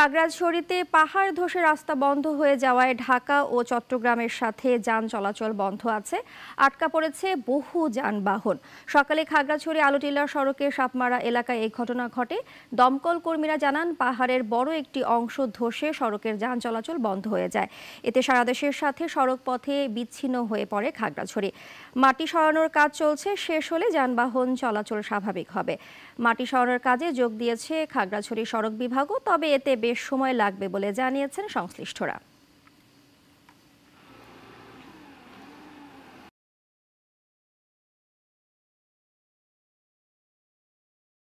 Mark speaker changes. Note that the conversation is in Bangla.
Speaker 1: খাগড়াছড়িতে পাহাড় ধসে রাস্তা বন্ধ হয়ে যাওয়ায় ঢাকা ও চট্টগ্রামের সাথে যান চলাচল বন্ধ আছে আটকা পড়েছে বহু যানবাহন সকালে খাগড়াছড়ি আলোটিলা সড়কে সাপমারা এলাকায় এই ঘটনা ঘটে দমকল কর্মীরা জানান পাহাড়ের বড় একটি অংশ ধসে সড়কের যান চলাচল বন্ধ হয়ে যায় এতে সারা দেশের সাথে সড়ক পথে বিচ্ছিন্ন হয়ে পড়ে খাগড়াছড়ি মাটি সরানোর কাজ চলছে শেষ হলে যানবাহন চলাচল স্বাভাবিক হবে মাটি সরানোর কাজে যোগ দিয়েছে খাগড়াছড়ি সড়ক বিভাগও তবে এতে বেশ সময় লাগবে বলে জানিয়েছেন সংশ্লিষ্টরা